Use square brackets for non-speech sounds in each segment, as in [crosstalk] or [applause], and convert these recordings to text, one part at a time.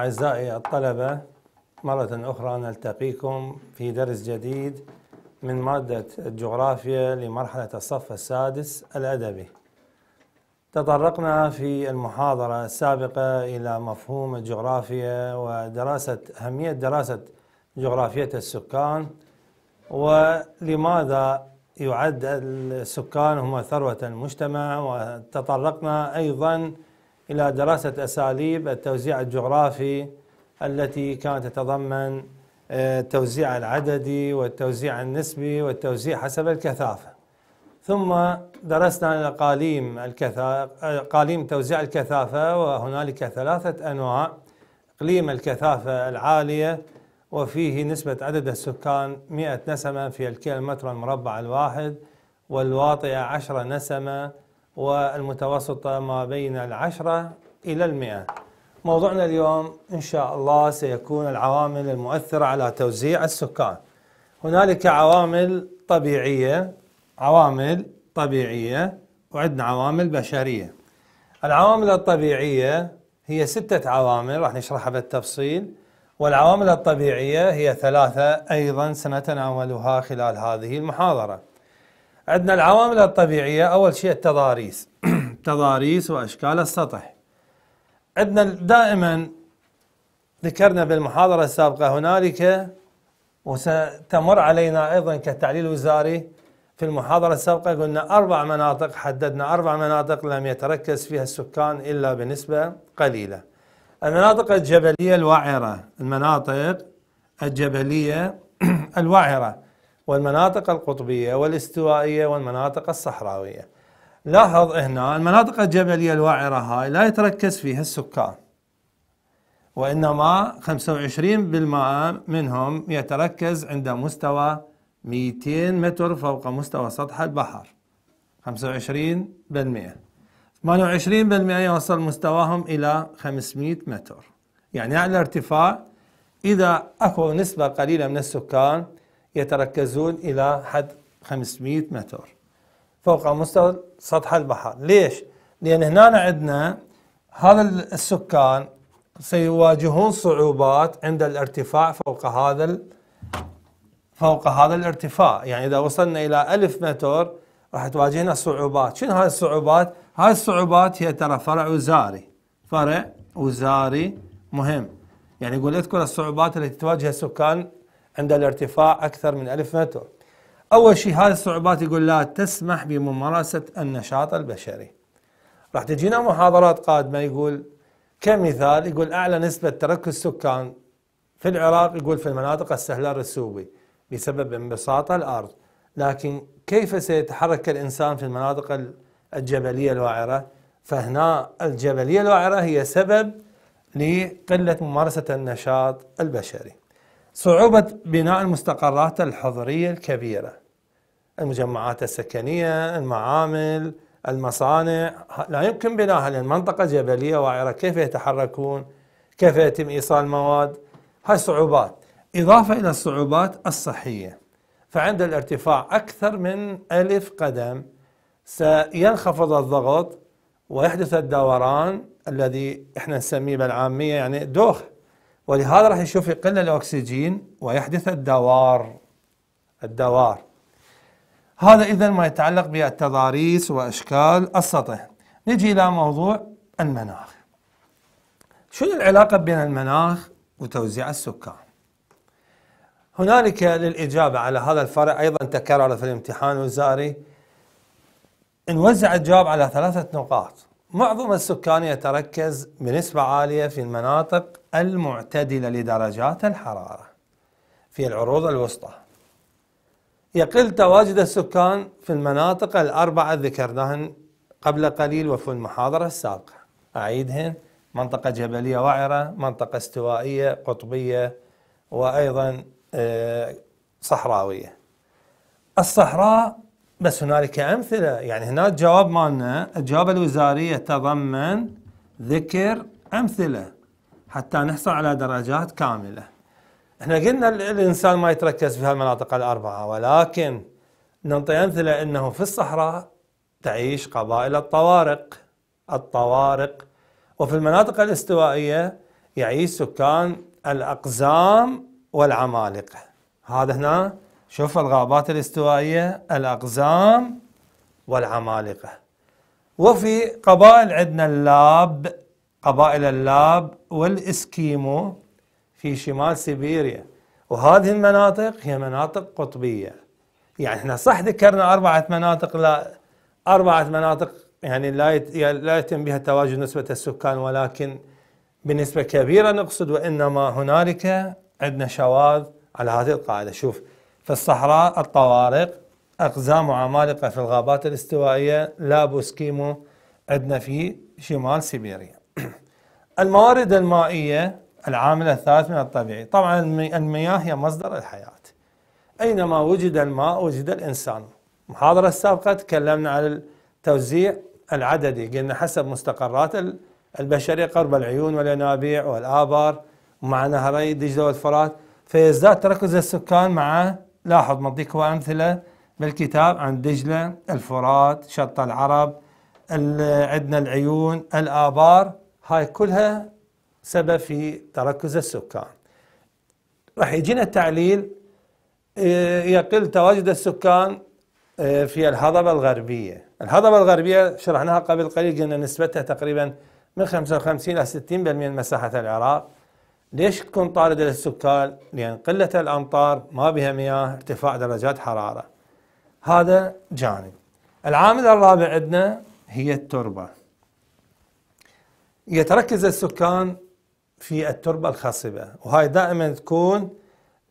أعزائي الطلبة مرة أخرى نلتقيكم في درس جديد من مادة الجغرافيا لمرحلة الصف السادس الأدبي تطرقنا في المحاضرة السابقة إلى مفهوم الجغرافيا ودراسة أهمية دراسة جغرافية السكان ولماذا يعد السكان هم ثروة المجتمع وتطرقنا أيضاً الى دراسه اساليب التوزيع الجغرافي التي كانت تتضمن آه، التوزيع العددي والتوزيع النسبي والتوزيع حسب الكثافه ثم درسنا الاقاليم الكثافه اقاليم توزيع الكثافه وهنالك ثلاثه انواع اقليم الكثافه العاليه وفيه نسبة عدد السكان 100 نسمة في الكيلومتر المربع الواحد والواطئة 10 نسمة والمتوسطة ما بين العشرة إلى المئة موضوعنا اليوم إن شاء الله سيكون العوامل المؤثرة على توزيع السكان هنالك عوامل طبيعية عوامل طبيعية وعندنا عوامل بشرية العوامل الطبيعية هي ستة عوامل راح نشرحها بالتفصيل والعوامل الطبيعية هي ثلاثة أيضا سنتناولها خلال هذه المحاضرة عندنا العوامل الطبيعية أول شيء التضاريس [clears throat] تضاريس وأشكال السطح عندنا دائما ذكرنا بالمحاضرة السابقة هنالك وستمر علينا أيضا كتعليل وزاري في المحاضرة السابقة قلنا أربع مناطق حددنا أربع مناطق لم يتركز فيها السكان إلا بنسبة قليلة المناطق الجبلية الوعرة المناطق الجبلية [clears throat] الوعرة والمناطق القطبية والاستوائية والمناطق الصحراوية لاحظ هنا المناطق الجبلية الوعرة هاي لا يتركز فيها السكان وإنما 25% منهم يتركز عند مستوى 200 متر فوق مستوى سطح البحر 25% 28% يوصل مستواهم إلى 500 متر يعني على ارتفاع إذا أكو نسبة قليلة من السكان يتركزون إلى حد 500 متر فوق مستوى سطح البحر ليش؟ لأن هنا عندنا هذا السكان سيواجهون صعوبات عند الارتفاع فوق هذا فوق هذا الارتفاع يعني إذا وصلنا إلى 1000 متر راح تواجهنا صعوبات شنو هاي الصعوبات؟ هاي الصعوبات هي ترى فرع وزاري فرع وزاري مهم يعني يقول اذكر الصعوبات التي تواجه السكان عند الارتفاع أكثر من ألف متر أول شيء هذه الصعوبات يقول لا تسمح بممارسة النشاط البشري راح تجينا محاضرات قادمة يقول كمثال يقول أعلى نسبة ترك السكان في العراق يقول في المناطق السهلة الرسوبي بسبب انبساط الأرض لكن كيف سيتحرك الإنسان في المناطق الجبلية الوعرة فهنا الجبلية الوعرة هي سبب لقلة ممارسة النشاط البشري صعوبة بناء المستقرات الحضرية الكبيرة المجمعات السكنية المعامل المصانع لا يمكن بناها لأن منطقة جبلية وعرة كيف يتحركون كيف يتم إيصال مواد هاي صعوبات إضافة إلى الصعوبات الصحية فعند الارتفاع أكثر من ألف قدم سينخفض الضغط ويحدث الدوران الذي احنا نسميه بالعامية يعني دوخ ولهذا راح يشوف يقل الأكسجين ويحدث الدوار الدوار هذا إذا ما يتعلق بالتضاريس وأشكال السطح نجي إلى موضوع المناخ شنو العلاقة بين المناخ وتوزيع السكان هنالك للإجابة على هذا الفرع أيضا تكرر في الامتحان الوزاري نوزع الجواب على ثلاثة نقاط معظم السكان يتركز بنسبة عالية في المناطق المعتدلة لدرجات الحرارة في العروض الوسطى يقل تواجد السكان في المناطق الأربعة ذكرناهن قبل قليل وفي المحاضرة السابقة أعيدهن منطقة جبلية وعرة منطقة استوائية قطبية وأيضا آه، صحراوية الصحراء بس هنالك امثله يعني هنا الجواب مالنا الجواب الوزاريه تضمن ذكر امثله حتى نحصل على درجات كامله. احنا قلنا الانسان ما يتركز في هالمناطق الاربعه ولكن نعطي امثله انه في الصحراء تعيش قبائل الطوارق الطوارق وفي المناطق الاستوائيه يعيش سكان الاقزام والعمالقه. هذا هنا شوف الغابات الاستوائية الأقزام والعمالقة وفي قبائل عندنا اللاب قبائل اللاب والإسكيمو في شمال سيبيريا وهذه المناطق هي مناطق قطبية يعني احنا صح ذكرنا أربعة مناطق لا أربعة مناطق يعني لا لا يتم بها تواجد نسبة السكان ولكن بنسبة كبيرة نقصد وإنما هنالك عندنا شواذ على هذه القاعدة شوف في الصحراء الطوارق أقزام وعمالقة في الغابات الاستوائية لابو كيمو عندنا في شمال سيبيريا [clears throat] الموارد المائية العامل الثالث من الطبيعي طبعا المياه هي مصدر الحياة أينما وجد الماء وجد الإنسان المحاضرة السابقة تكلمنا على التوزيع العددي قلنا حسب مستقرات البشرية قرب العيون والينابيع والآبار مع نهري دجلة والفرات فيزداد تركز السكان مع لاحظ نعطيك أمثلة بالكتاب عن دجلة الفرات شط العرب عندنا العيون الآبار هاي كلها سبب في تركز السكان راح يجينا التعليل آه، يقل تواجد السكان آه، في الهضبة الغربية الهضبة الغربية شرحناها قبل قليل قلنا نسبتها تقريبا من 55 إلى 60% من مساحة العراق ليش تكون طاردة للسكان؟ لأن قلة الأمطار ما بها مياه ارتفاع درجات حرارة هذا جانب العامل الرابع عندنا هي التربة يتركز السكان في التربة الخصبة وهاي دائما تكون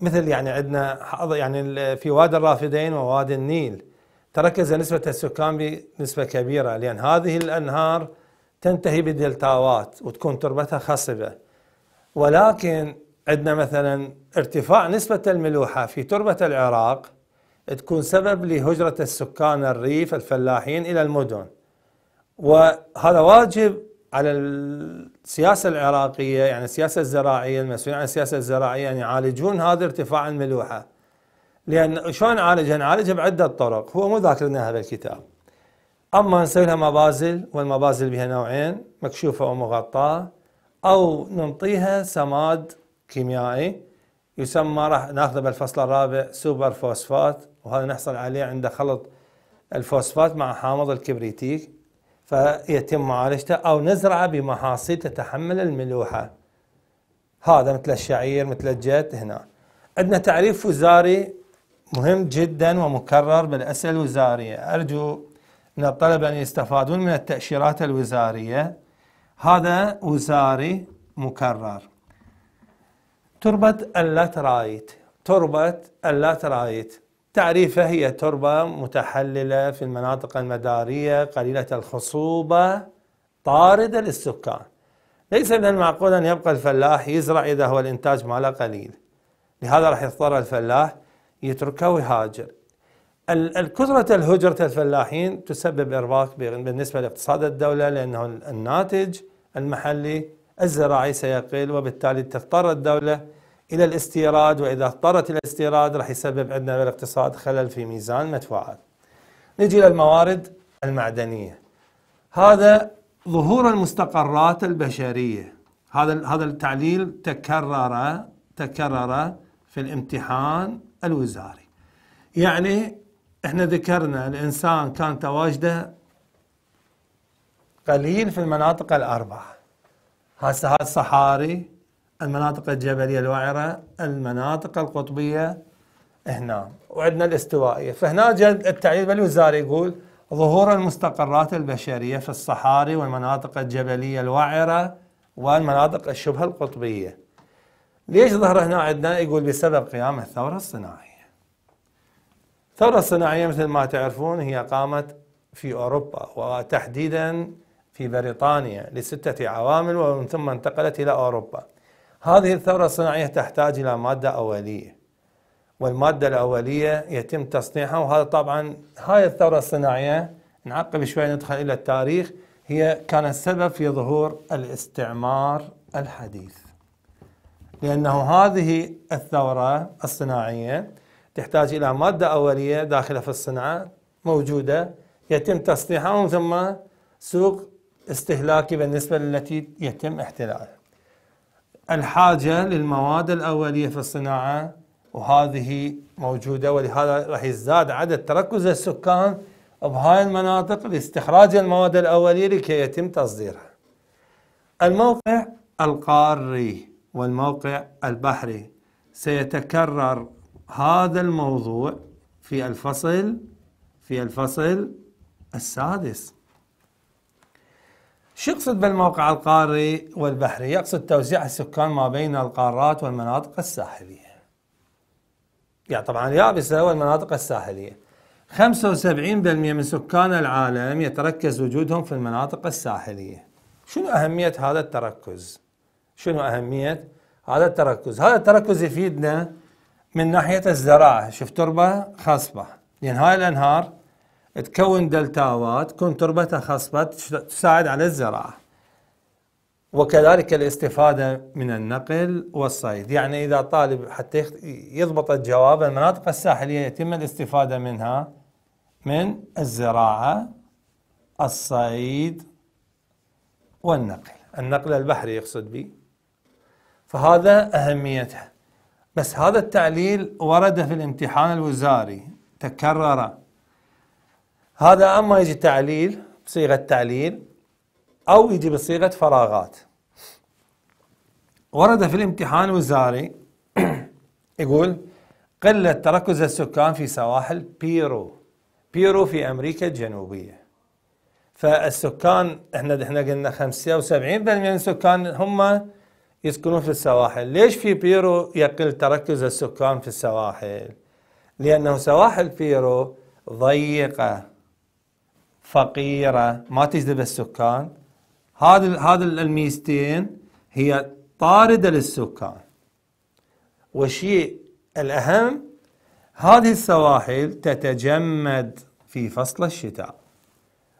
مثل يعني عندنا يعني في وادي الرافدين ووادي النيل تركز نسبة السكان بنسبة كبيرة لأن هذه الأنهار تنتهي بدلتاوات وتكون تربتها خصبة ولكن عندنا مثلا ارتفاع نسبة الملوحة في تربة العراق تكون سبب لهجرة السكان الريف الفلاحين إلى المدن وهذا واجب على السياسة العراقية يعني السياسة الزراعية المسؤولين عن السياسة الزراعية أن يعالجون هذا ارتفاع الملوحة لأن شلون نعالجها؟ نعالجها يعني بعدة طرق هو مو ذاكر لنا هذا الكتاب أما نسوي لها مبازل والمبازل بها نوعين مكشوفة ومغطاة أو نعطيها سماد كيميائي يسمى راح ناخذه بالفصل الرابع سوبر فوسفات وهذا نحصل عليه عند خلط الفوسفات مع حامض الكبريتيك فيتم معالجته أو نزرعه بمحاصيل تتحمل الملوحة هذا مثل الشعير مثل الجت هنا عندنا تعريف وزاري مهم جدا ومكرر بالأسئلة الوزارية أرجو من الطلبة أن يستفادون من التأشيرات الوزارية هذا وزاري مكرر تربة اللاترايت تربة اللاترايت تعريفه هي تربة متحللة في المناطق المدارية قليلة الخصوبة طاردة للسكان ليس من المعقول أن يبقى الفلاح يزرع إذا هو الإنتاج ماله قليل لهذا راح يضطر الفلاح يتركه ويهاجر الكثرة الهجرة الفلاحين تسبب إرباك بالنسبة لاقتصاد الدولة لأنه الناتج المحلي الزراعي سيقل وبالتالي تضطر الدولة إلى الاستيراد وإذا اضطرت إلى الاستيراد راح يسبب عندنا بالاقتصاد خلل في ميزان المدفوعات نجي إلى الموارد المعدنية هذا ظهور المستقرات البشرية هذا هذا التعليل تكرر تكرر في الامتحان الوزاري يعني احنا ذكرنا الانسان كان تواجده قليل في المناطق الأربعة هسه هاي الصحاري المناطق الجبلية الوعرة المناطق القطبية هنا وعندنا الاستوائية فهنا جاء التعليل بالوزاري يقول ظهور المستقرات البشرية في الصحاري والمناطق الجبلية الوعرة والمناطق الشبه القطبية ليش ظهر هنا عندنا يقول بسبب قيام الثورة الصناعية الثورة الصناعية مثل ما تعرفون هي قامت في أوروبا وتحديدا في بريطانيا لستة عوامل ومن ثم انتقلت إلى أوروبا هذه الثورة الصناعية تحتاج إلى مادة أولية والمادة الأولية يتم تصنيعها وهذا طبعا هاي الثورة الصناعية نعقب شوي ندخل إلى التاريخ هي كانت السبب في ظهور الاستعمار الحديث لأنه هذه الثورة الصناعية تحتاج إلى مادة أولية داخلة في الصناعة موجودة يتم تصنيعها ومن ثم سوق استهلاكي بالنسبة للتي يتم احتلالها الحاجة للمواد الأولية في الصناعة وهذه موجودة ولهذا راح يزداد عدد تركز السكان بهاي المناطق لاستخراج المواد الأولية لكي يتم تصديرها الموقع القاري والموقع البحري سيتكرر هذا الموضوع في الفصل في الفصل السادس شو يقصد بالموقع القاري والبحري؟ يقصد توزيع السكان ما بين القارات والمناطق الساحلية. يعني طبعا اليابسة والمناطق الساحلية. 75% من سكان العالم يتركز وجودهم في المناطق الساحلية. شنو أهمية هذا التركز؟ شنو أهمية هذا التركز؟ هذا التركز يفيدنا من ناحية الزراعة، شوف تربة خصبة، لأن هاي الأنهار تكون دلتاوات تكون تربتها خصبة تساعد على الزراعة وكذلك الاستفادة من النقل والصيد يعني إذا طالب حتى يضبط الجواب المناطق الساحلية يتم الاستفادة منها من الزراعة الصيد والنقل النقل البحري يقصد به فهذا أهميتها بس هذا التعليل ورد في الامتحان الوزاري تكرر هذا اما يجي تعليل بصيغه تعليل او يجي بصيغه فراغات ورد في الامتحان وزاري [clears throat] يقول قلة تركز السكان في سواحل بيرو بيرو في امريكا الجنوبيه فالسكان احنا احنا قلنا 75% من السكان هم يسكنون في السواحل، ليش في بيرو يقل تركز السكان في السواحل؟ لانه سواحل بيرو ضيقه فقيرة ما تجذب السكان هذا هذا الميزتين هي طاردة للسكان والشيء الأهم هذه السواحل تتجمد في فصل الشتاء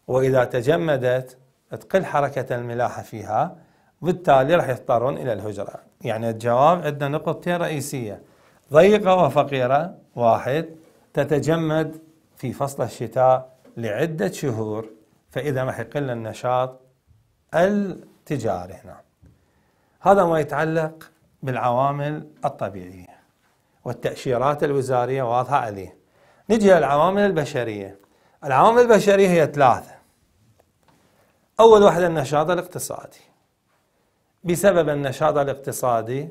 وإذا تجمدت تقل حركة الملاحة فيها بالتالي راح يضطرون إلى الهجرة يعني الجواب عندنا نقطتين رئيسية ضيقة وفقيرة واحد تتجمد في فصل الشتاء لعدة شهور فإذا ما حيقل النشاط التجاري هنا هذا ما يتعلق بالعوامل الطبيعية والتأشيرات الوزارية واضحة عليه نجي للعوامل البشرية العوامل البشرية هي ثلاثة أول واحدة النشاط الاقتصادي بسبب النشاط الاقتصادي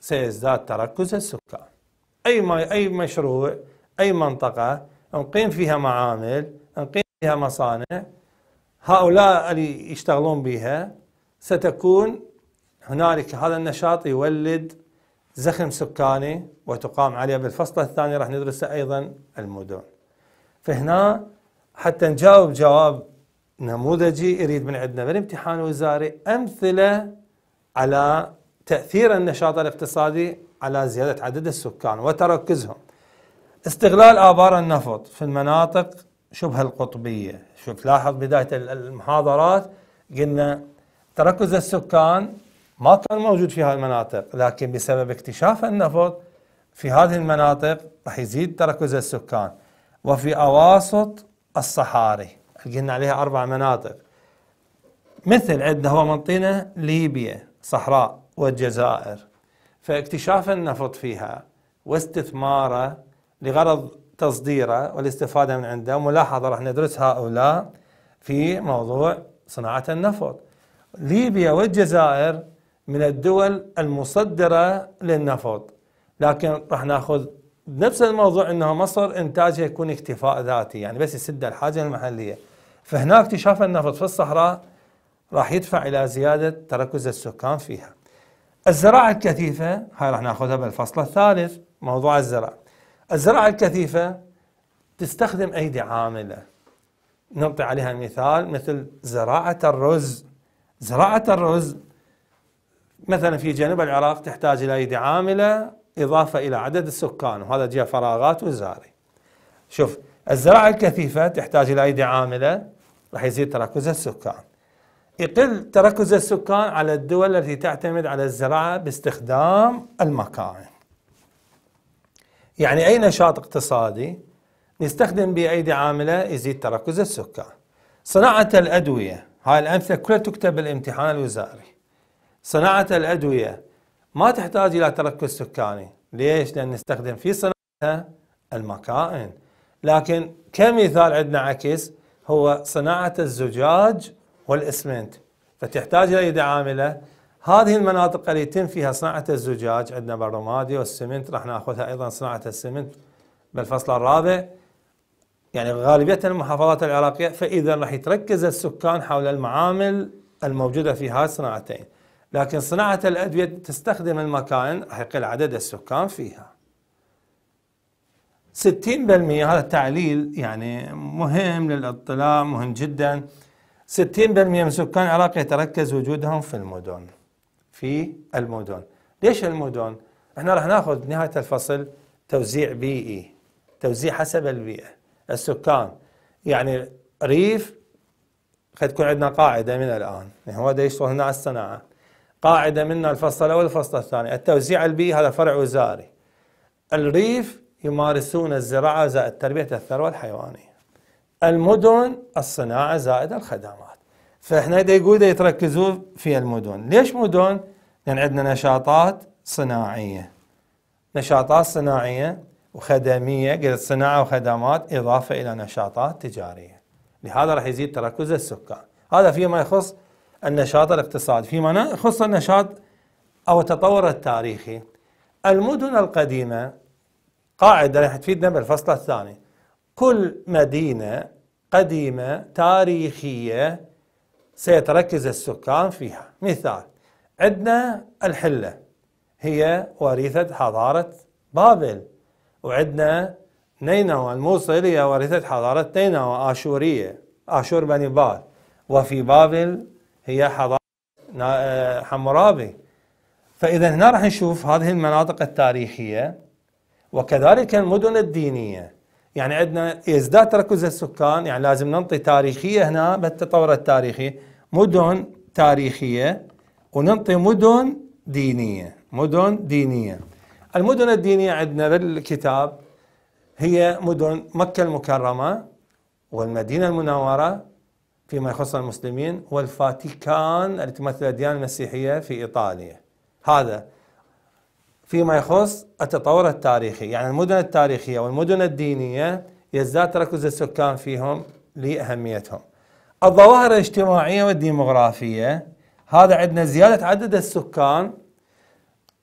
سيزداد تركز السكان أي ما أي مشروع أي منطقة نقيم فيها معامل أنقينا بها مصانع هؤلاء اللي يشتغلون بها ستكون هنالك هذا النشاط يولد زخم سكاني وتقام عليه بالفصل الثاني راح ندرسه أيضا المدن فهنا حتى نجاوب جواب نموذجي يريد من عندنا بالامتحان الوزاري أمثلة على تأثير النشاط الاقتصادي على زيادة عدد السكان وتركزهم استغلال آبار النفط في المناطق شبه القطبية شوف لاحظ بداية المحاضرات قلنا تركز السكان ما كان موجود في هذه المناطق لكن بسبب اكتشاف النفط في هذه المناطق راح يزيد تركز السكان وفي أواسط الصحاري قلنا عليها أربع مناطق مثل عندنا هو منطقة ليبيا صحراء والجزائر فاكتشاف النفط فيها واستثماره لغرض تصديره والاستفادة من عنده ملاحظة راح ندرس هؤلاء في موضوع صناعة النفط ليبيا والجزائر من الدول المصدرة للنفط لكن راح ناخذ نفس الموضوع انه مصر انتاجها يكون اكتفاء ذاتي يعني بس يسد الحاجة المحلية فهنا اكتشاف النفط في الصحراء راح يدفع الى زيادة تركز السكان فيها الزراعة الكثيفة هاي راح ناخذها بالفصل الثالث موضوع الزراعة الزراعة الكثيفة تستخدم أيدي عاملة نعطي عليها مثال مثل زراعة الرز زراعة الرز مثلا في جنوب العراق تحتاج إلى أيدي عاملة إضافة إلى عدد السكان وهذا جاء فراغات وزاري شوف الزراعة الكثيفة تحتاج إلى أيدي عاملة راح يزيد تركز السكان يقل تركز السكان على الدول التي تعتمد على الزراعة باستخدام المكائن يعني أي نشاط اقتصادي نستخدم به أيدي عاملة يزيد تركز السكان صناعة الأدوية هاي الأمثلة كلها تكتب بالامتحان الوزاري صناعة الأدوية ما تحتاج إلى تركز سكاني ليش؟ لأن نستخدم في صناعتها المكائن لكن كمثال عندنا عكس هو صناعة الزجاج والإسمنت فتحتاج إلى يد عاملة هذه المناطق اللي يتم فيها صناعة الزجاج عندنا بالرمادي والسمنت راح ناخذها أيضا صناعة السمنت بالفصل الرابع يعني غالبية المحافظات العراقية فإذا راح يتركز السكان حول المعامل الموجودة في هذه الصناعتين لكن صناعة الأدوية تستخدم المكائن راح يقل عدد السكان فيها 60% هذا تعليل يعني مهم للاطلاع مهم جدا 60% من سكان العراق يتركز وجودهم في المدن في المدن ليش المدن؟ احنا راح ناخذ نهاية الفصل توزيع بيئي توزيع حسب البيئة السكان يعني ريف قد تكون عندنا قاعدة من الآن يعني هو ده يشتغل هنا على الصناعة قاعدة من الفصل الأول الفصل الثاني التوزيع البيئي هذا فرع وزاري الريف يمارسون الزراعة زائد تربية الثروة الحيوانية المدن الصناعة زائد الخدمات فاحنا دا يقول يتركزون في المدن ليش مدن لان عندنا نشاطات صناعيه نشاطات صناعيه وخدميه قلت صناعه وخدمات اضافه الى نشاطات تجاريه لهذا راح يزيد تركز السكان هذا فيما يخص النشاط الاقتصادي فيما يخص النشاط او التطور التاريخي المدن القديمه قاعده راح تفيدنا بالفصل الثاني كل مدينه قديمه تاريخيه سيتركز السكان فيها مثال عندنا الحلة هي وريثة حضارة بابل وعندنا نينوى الموصل هي وريثة حضارة نينوى آشورية آشور بني بال وفي بابل هي حضارة آه، حمورابي فإذا هنا راح نشوف هذه المناطق التاريخية وكذلك المدن الدينية يعني عندنا يزداد تركز السكان يعني لازم ننطي تاريخية هنا بالتطور التاريخي مدن تاريخية وننطي مدن دينية مدن دينية المدن الدينية عندنا بالكتاب هي مدن مكة المكرمة والمدينة المنورة فيما يخص المسلمين والفاتيكان التي تمثل الديانة المسيحية في إيطاليا هذا فيما يخص التطور التاريخي يعني المدن التاريخية والمدن الدينية يزداد تركز السكان فيهم لأهميتهم الظواهر الاجتماعية والديموغرافية هذا عندنا زيادة عدد السكان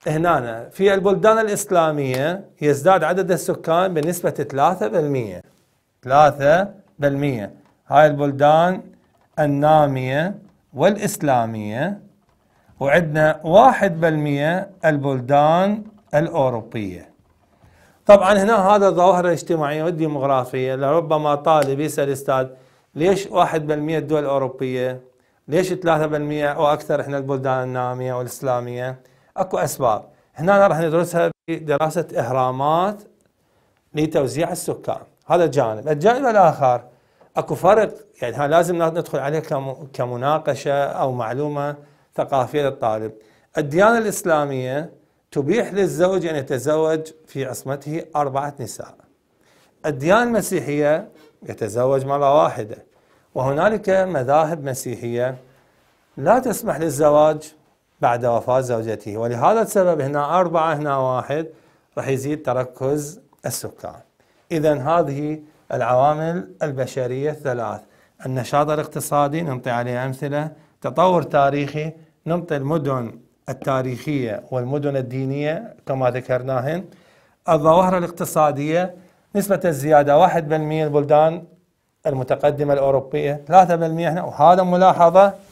هنا في البلدان الإسلامية يزداد عدد السكان بنسبة 3% 3% هاي البلدان النامية والإسلامية وعندنا 1% البلدان الأوروبية طبعا هنا هذا الظواهر الاجتماعية والديموغرافية لربما طالب يسأل أستاذ ليش 1% الدول الاوروبيه؟ ليش 3% واكثر إحنا البلدان النامية والإسلامية اكو أسباب هنا راح ندرسها بدراسة إهرامات لتوزيع السكان هذا جانب الجانب الآخر اكو فرق يعني ها لازم ندخل عليه كمناقشة أو معلومة ثقافية للطالب الديانة الإسلامية تبيح للزوج أن يتزوج في عصمته أربعة نساء الديانة المسيحية يتزوج مرة واحدة وهنالك مذاهب مسيحية لا تسمح للزواج بعد وفاة زوجته ولهذا السبب هنا أربعة هنا واحد راح يزيد تركز السكان إذا هذه العوامل البشرية الثلاث النشاط الاقتصادي نعطي عليه أمثلة تطور تاريخي نعطي المدن التاريخية والمدن الدينية كما ذكرناهن الظواهر الاقتصادية نسبة الزيادة 1% البلدان المتقدمة الأوروبية 3% هنا وهذا ملاحظة